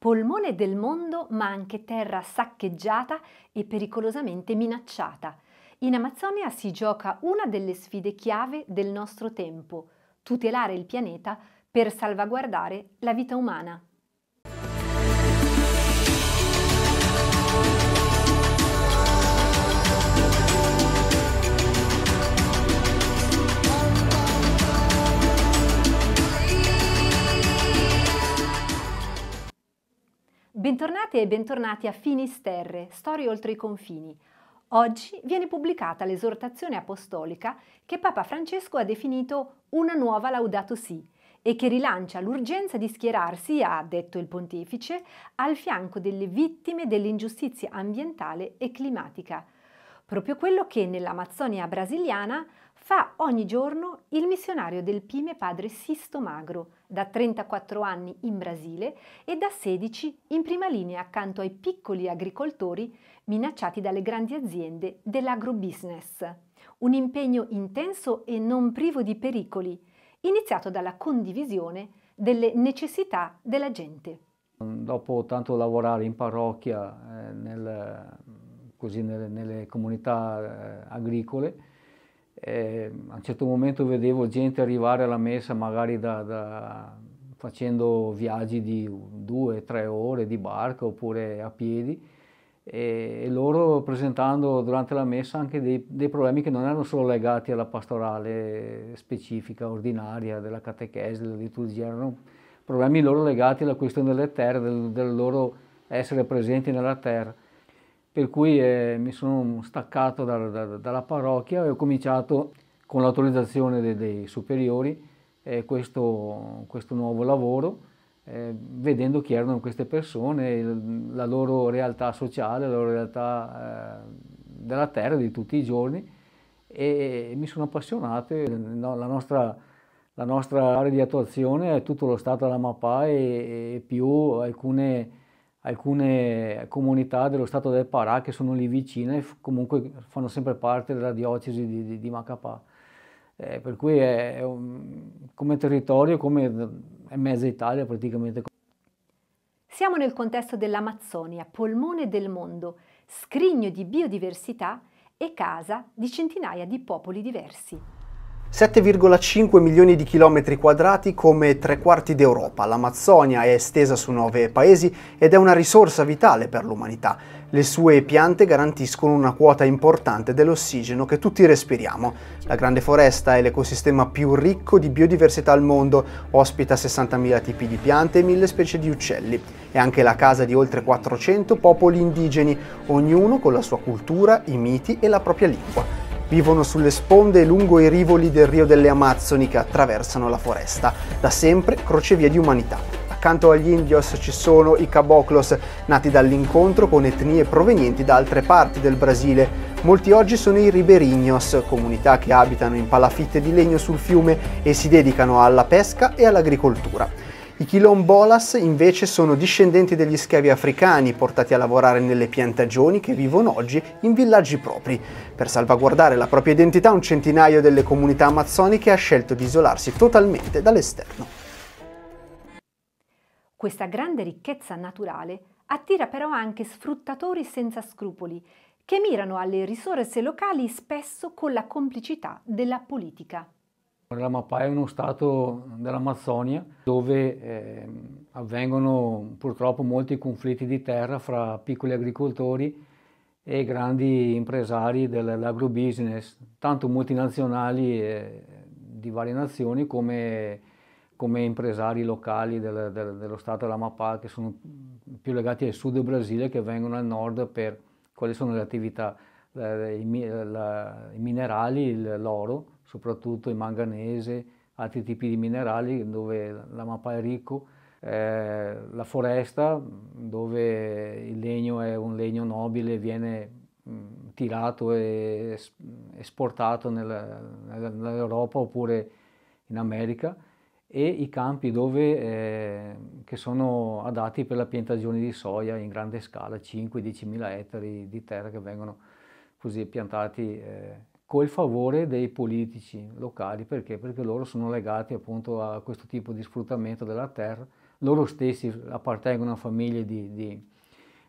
polmone del mondo ma anche terra saccheggiata e pericolosamente minacciata. In Amazzonia si gioca una delle sfide chiave del nostro tempo, tutelare il pianeta per salvaguardare la vita umana. Bentornate e bentornati a Finisterre, Storie oltre i confini. Oggi viene pubblicata l'esortazione apostolica che Papa Francesco ha definito una nuova Laudato Si e che rilancia l'urgenza di schierarsi, ha detto il pontefice, al fianco delle vittime dell'ingiustizia ambientale e climatica, proprio quello che nell'Amazzonia brasiliana fa ogni giorno il missionario del Pime padre Sisto Magro, da 34 anni in Brasile e da 16 in prima linea accanto ai piccoli agricoltori minacciati dalle grandi aziende dell'agrobusiness. Un impegno intenso e non privo di pericoli, iniziato dalla condivisione delle necessità della gente. Dopo tanto lavorare in parrocchia, eh, nel così nelle, nelle comunità eh, agricole. E eh, a un certo momento vedevo gente arrivare alla messa magari da, da, facendo viaggi di due, tre ore di barca oppure a piedi e, loro presentando durante la messa anche dei, dei, problemi che non erano solo legati alla pastorale specifica, ordinaria, della catechesi, della liturgia, erano problemi loro legati alla questione delle terre, del, del loro essere presenti nella terra per cui eh, mi sono staccato da, da, dalla parrocchia e ho cominciato con l'autorizzazione dei, dei superiori eh, questo, questo, nuovo lavoro, eh, vedendo chi erano queste persone, la loro realtà sociale, la loro realtà eh, della terra di tutti i giorni e mi sono appassionato. No, la, nostra, la nostra area di attuazione è tutto lo stato della Mappa e, e più alcune alcune comunità dello Stato del Parà che sono lì vicine e comunque fanno sempre parte della diocesi di, di, di Macapà. Eh, per cui è, è un, come territorio, come è mezza Italia praticamente. Siamo nel contesto dell'Amazzonia, polmone del mondo, scrigno di biodiversità e casa di centinaia di popoli diversi. 7,5 milioni di chilometri quadrati come tre quarti d'Europa. L'Amazzonia è estesa su nove paesi ed è una risorsa vitale per l'umanità. Le sue piante garantiscono una quota importante dell'ossigeno che tutti respiriamo. La grande foresta è l'ecosistema più ricco di biodiversità al mondo, ospita 60.000 tipi di piante e 1.000 specie di uccelli. È anche la casa di oltre 400 popoli indigeni, ognuno con la sua cultura, i miti e la propria lingua. Vivono sulle sponde e lungo i rivoli del Rio delle Amazzoni che attraversano la foresta, da sempre crocevia di umanità. Accanto agli indios ci sono i caboclos, nati dall'incontro con etnie provenienti da altre parti del Brasile. Molti oggi sono i riberignos, comunità che abitano in palafitte di legno sul fiume e si dedicano alla pesca e all'agricoltura. I Quilombolas invece sono discendenti degli schiavi africani portati a lavorare nelle piantagioni che vivono oggi in villaggi propri. Per salvaguardare la propria identità un centinaio delle comunità amazzoniche ha scelto di isolarsi totalmente dall'esterno. Questa grande ricchezza naturale attira però anche sfruttatori senza scrupoli che mirano alle risorse locali spesso con la complicità della politica. L'Amapá è uno stato dell'Amazzonia dove eh, avvengono purtroppo molti conflitti di terra fra piccoli agricoltori e grandi impresari dell'agrobusiness, tanto multinazionali eh, di varie nazioni come, come impresari locali del, del, dello stato dell'Amapá che sono più legati al sud del Brasile che vengono al nord per quali sono le attività, eh, i, la, i minerali, l'oro soprattutto in manganese, altri tipi di minerali dove la mappa è ricco, eh, la foresta dove il legno è un legno nobile, viene mh, mm, tirato e esportato nella, nell'Europa oppure in America e i campi dove, eh, che sono adatti per la piantagione di soia in grande scala, 5-10 mila ettari di terra che vengono così piantati eh, col favore dei politici locali, perché? Perché loro sono legati appunto a questo tipo di sfruttamento della terra, loro stessi appartengono a famiglie di, di,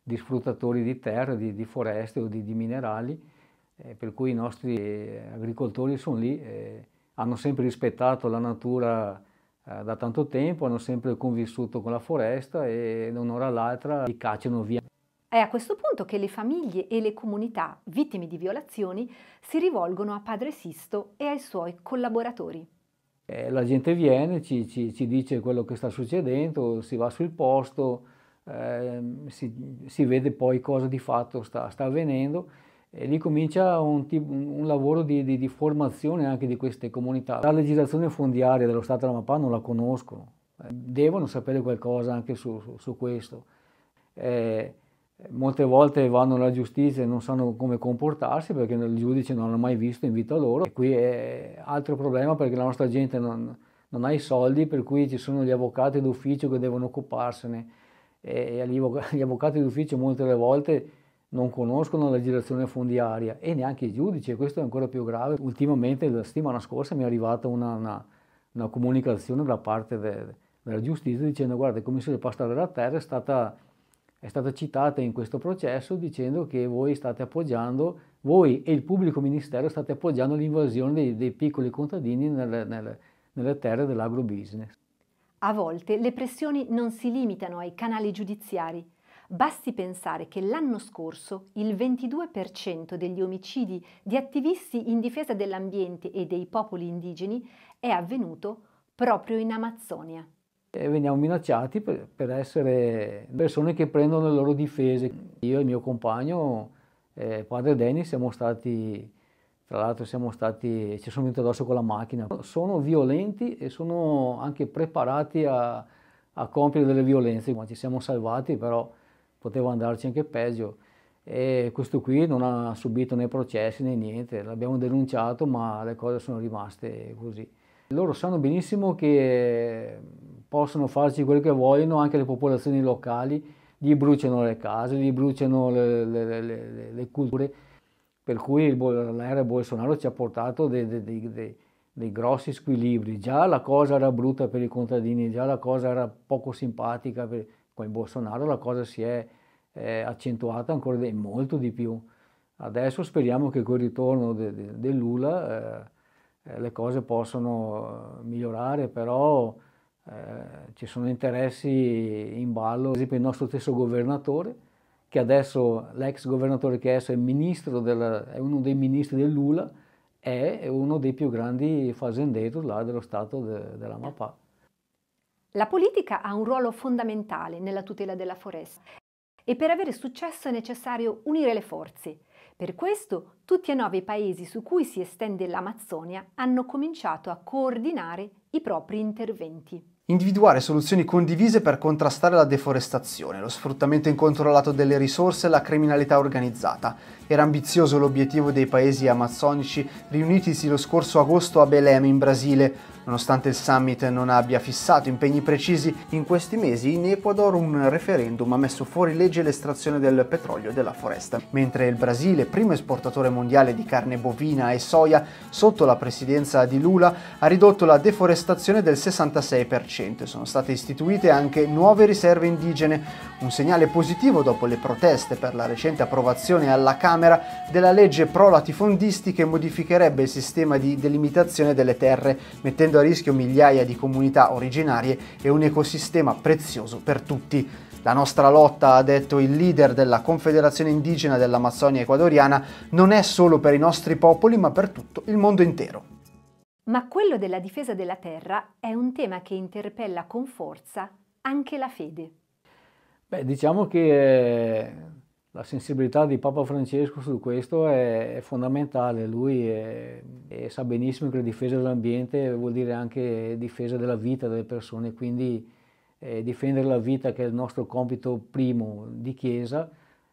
di sfruttatori di terra, di, di foreste o di, minerali, eh, per cui i nostri eh, agricoltori sono lì, eh, hanno sempre rispettato la natura eh, da tanto tempo, hanno sempre convissuto con la foresta e da un'ora all'altra li cacciano via. È a questo punto che le famiglie e le comunità vittime di violazioni si rivolgono a Padre Sisto e ai suoi collaboratori. Eh, la gente viene, ci, ci, ci, dice quello che sta succedendo, si va sul posto, eh, si, si, vede poi cosa di fatto sta, sta avvenendo e lì comincia un, un lavoro di, di, di, formazione anche di queste comunità. La legislazione fondiaria dello Stato della dell'Amapà non la conoscono, eh, devono sapere qualcosa anche su, su, su questo. Eh, molte volte vanno alla giustizia e non sanno come comportarsi perché il giudice non l'ha mai visto in vita loro. E qui è altro problema perché la nostra gente non, non ha i soldi, per cui ci sono gli avvocati d'ufficio che devono occuparsene e gli avvocati d'ufficio molte delle volte non conoscono la legislazione fondiaria e neanche i giudici, e questo è ancora più grave. Ultimamente, la settimana scorsa, mi è arrivata una, una, una comunicazione da parte de, della giustizia dicendo guarda, il commissario del pastore della terra è stata è stata citata in questo processo dicendo che voi state appoggiando, voi e il pubblico ministero state appoggiando l'invasione dei, dei piccoli contadini nel, nel, nelle terre dell'agrobusiness. A volte le pressioni non si limitano ai canali giudiziari. Basti pensare che l'anno scorso il 22% degli omicidi di attivisti in difesa dell'ambiente e dei popoli indigeni è avvenuto proprio in Amazzonia e veniamo minacciati per, per, essere persone che prendono le loro difese. Io e il mio compagno, eh, padre Denis, siamo stati, tra l'altro siamo stati, ci sono venuti addosso con la macchina. Sono violenti e sono anche preparati a, a compiere delle violenze, ma ci siamo salvati, però poteva andarci anche peggio. E questo qui non ha subito né processi né niente, l'abbiamo denunciato ma le cose sono rimaste così. Loro sanno benissimo che possono farci quel che vogliono, anche le popolazioni locali, gli bruciano le case, gli bruciano le, le, le, le culture, per cui l'era Bolsonaro ci ha portato dei, dei, dei, dei grossi squilibri, già la cosa era brutta per i contadini, già la cosa era poco simpatica, per, con Bolsonaro la cosa si è, è accentuata ancora di, molto di più. Adesso speriamo che col ritorno del de, de Lula eh, eh, le cose possano migliorare, però eh, ci sono interessi in ballo, ad esempio il nostro stesso governatore, che adesso l'ex governatore che adesso è, del, è uno dei ministri dell'ULA, è uno dei più grandi fazenderos dello Stato de, dell'Amapá. La politica ha un ruolo fondamentale nella tutela della foresta e per avere successo è necessario unire le forze. Per questo tutti e nove i paesi su cui si estende l'Amazzonia hanno cominciato a coordinare i propri interventi. Individuare soluzioni condivise per contrastare la deforestazione, lo sfruttamento incontrollato delle risorse e la criminalità organizzata. Era ambizioso l'obiettivo dei paesi amazzonici riunitisi lo scorso agosto a Belém in Brasile. Nonostante il summit non abbia fissato impegni precisi, in questi mesi in Ecuador un referendum ha messo fuori legge l'estrazione del petrolio e della foresta. Mentre il Brasile, primo esportatore mondiale di carne bovina e soia, sotto la presidenza di Lula, ha ridotto la deforestazione del 66% recente sono state istituite anche nuove riserve indigene, un segnale positivo dopo le proteste per la recente approvazione alla Camera della legge pro latifondisti che modificherebbe il sistema di delimitazione delle terre, mettendo a rischio migliaia di comunità originarie e un ecosistema prezioso per tutti. La nostra lotta, ha detto il leader della Confederazione Indigena dell'Amazzonia Ecuadoriana, non è solo per i nostri popoli ma per tutto il mondo intero. Ma quello della difesa della terra è un tema che interpella con forza anche la fede. Beh, diciamo che eh, la sensibilità di Papa Francesco su questo è, fondamentale. Lui è, è sa benissimo che la difesa dell'ambiente vuol dire anche difesa della vita delle persone, quindi eh, difendere la vita, che è il nostro compito primo di Chiesa,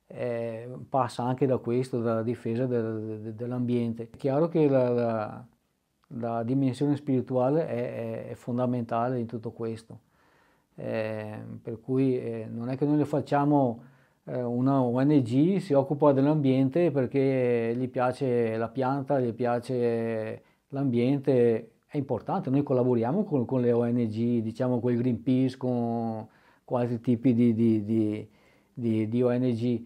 eh, passa anche da questo, dalla difesa del, dell'ambiente. È chiaro che la, la la dimensione spirituale è, è fondamentale in tutto questo. Eh, per cui eh, non è che noi ne facciamo eh, una ONG, si occupa dell'ambiente perché gli piace la pianta, gli piace l'ambiente, è importante, noi collaboriamo con, con le ONG, diciamo con il Greenpeace, con, con altri tipi di, di, di, di, ONG,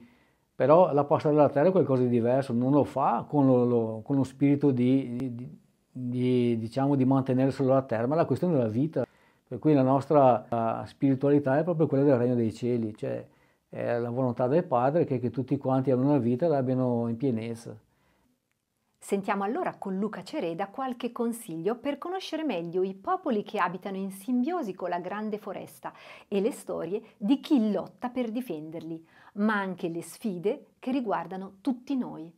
però la pasta della terra è qualcosa di diverso, non lo fa con lo, lo, con lo spirito di di, diciamo, di mantenere solo la terra, ma la questione della vita. Per cui la nostra eh, spiritualità è proprio quella del regno dei cieli, cioè è la volontà del Padre che, che tutti quanti hanno una vita e l'abbiano in pienezza. Sentiamo allora con Luca Cereda qualche consiglio per conoscere meglio i popoli che abitano in simbiosi con la grande foresta e le storie di chi lotta per difenderli, ma anche le sfide che riguardano tutti noi.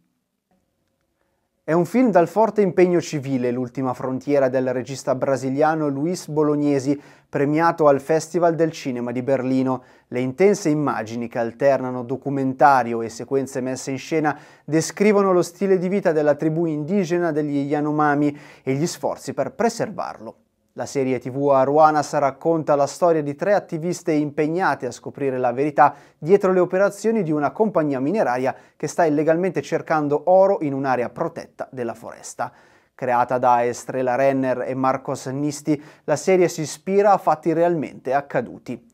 È un film dal forte impegno civile, l'ultima frontiera del regista brasiliano Luis Bolognesi, premiato al Festival del Cinema di Berlino. Le intense immagini che alternano documentario e sequenze messe in scena descrivono lo stile di vita della tribù indigena degli Yanomami e gli sforzi per preservarlo. La serie tv Aruanas racconta la storia di tre attiviste impegnate a scoprire la verità dietro le operazioni di una compagnia mineraria che sta illegalmente cercando oro in un'area protetta della foresta. Creata da Estrela Renner e Marcos Nisti, la serie si ispira a fatti realmente accaduti.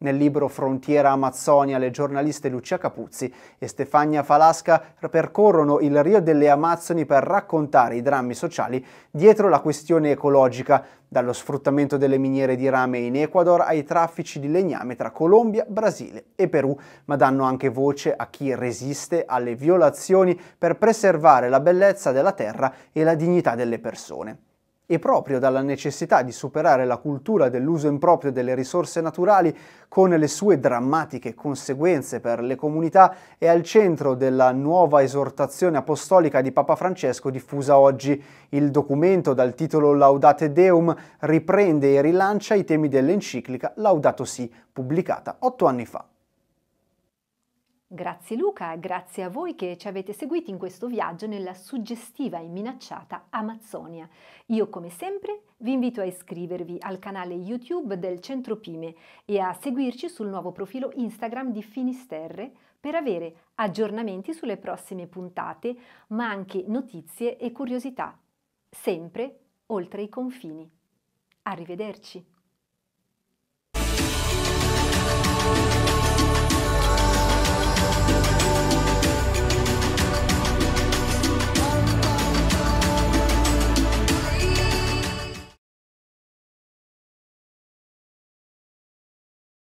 Nel libro Frontiera Amazzonia le giornaliste Lucia Capuzzi e Stefania Falasca percorrono il Rio delle Amazzoni per raccontare i drammi sociali dietro la questione ecologica, dallo sfruttamento delle miniere di rame in Ecuador ai traffici di legname tra Colombia, Brasile e Perù, ma danno anche voce a chi resiste alle violazioni per preservare la bellezza della terra e la dignità delle persone e proprio dalla necessità di superare la cultura dell'uso improprio delle risorse naturali con le sue drammatiche conseguenze per le comunità è al centro della nuova esortazione apostolica di Papa Francesco diffusa oggi. Il documento dal titolo Laudate Deum riprende e rilancia i temi dell'enciclica Laudato Si, pubblicata otto anni fa. Grazie Luca grazie a voi che ci avete seguiti in questo viaggio nella suggestiva e minacciata Amazzonia. Io come sempre vi invito a iscrivervi al canale YouTube del Centro Pime e a seguirci sul nuovo profilo Instagram di Finisterre per avere aggiornamenti sulle prossime puntate, ma anche notizie e curiosità, sempre oltre i confini. Arrivederci!